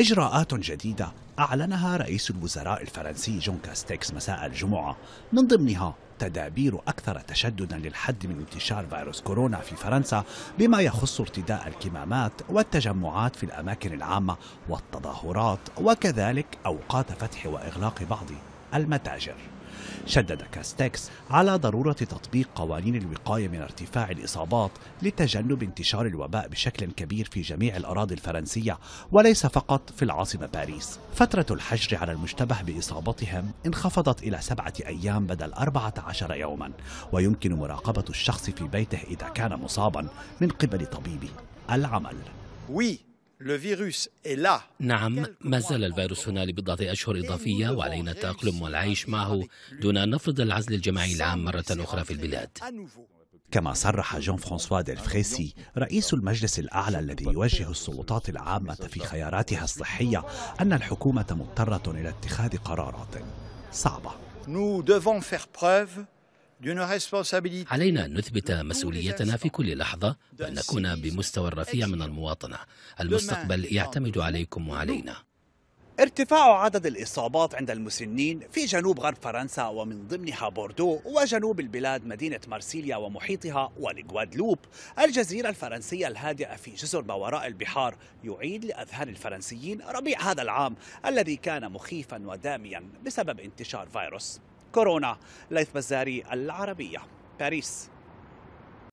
إجراءات جديدة أعلنها رئيس الوزراء الفرنسي جون كاستيكس مساء الجمعة من ضمنها تدابير أكثر تشددا للحد من انتشار فيروس كورونا في فرنسا بما يخص ارتداء الكمامات والتجمعات في الأماكن العامة والتظاهرات وكذلك أوقات فتح وإغلاق بعض المتاجر شدد كاستكس على ضرورة تطبيق قوانين الوقاية من ارتفاع الإصابات لتجنب انتشار الوباء بشكل كبير في جميع الأراضي الفرنسية وليس فقط في العاصمة باريس فترة الحجر على المشتبه بإصابتهم انخفضت إلى سبعة أيام بدل 14 يوما ويمكن مراقبة الشخص في بيته إذا كان مصابا من قبل طبيبه العمل Oui, نعم ما زال الفيروس هنا لبضعة أشهر إضافية وعلينا التأقلم والعيش معه دون أن نفرض العزل الجماعي العام مرة أخرى في البلاد كما صرح جون فرانسوا ديلفريسي رئيس المجلس الأعلى الذي يوجه السلطات العامة في خياراتها الصحية أن الحكومة مضطرة إلى اتخاذ قرارات صعبة Nous devons faire preuve علينا أن نثبت مسؤوليتنا في كل لحظة وأن نكون بمستوى الرفيع من المواطنة المستقبل يعتمد عليكم وعلينا ارتفاع عدد الإصابات عند المسنين في جنوب غرب فرنسا ومن ضمنها بوردو وجنوب البلاد مدينة مارسيليا ومحيطها والغوادلوب الجزيرة الفرنسية الهادئة في جزر ما وراء البحار يعيد لأذهان الفرنسيين ربيع هذا العام الذي كان مخيفا وداميا بسبب انتشار فيروس كورونا ليث بزاري العربية باريس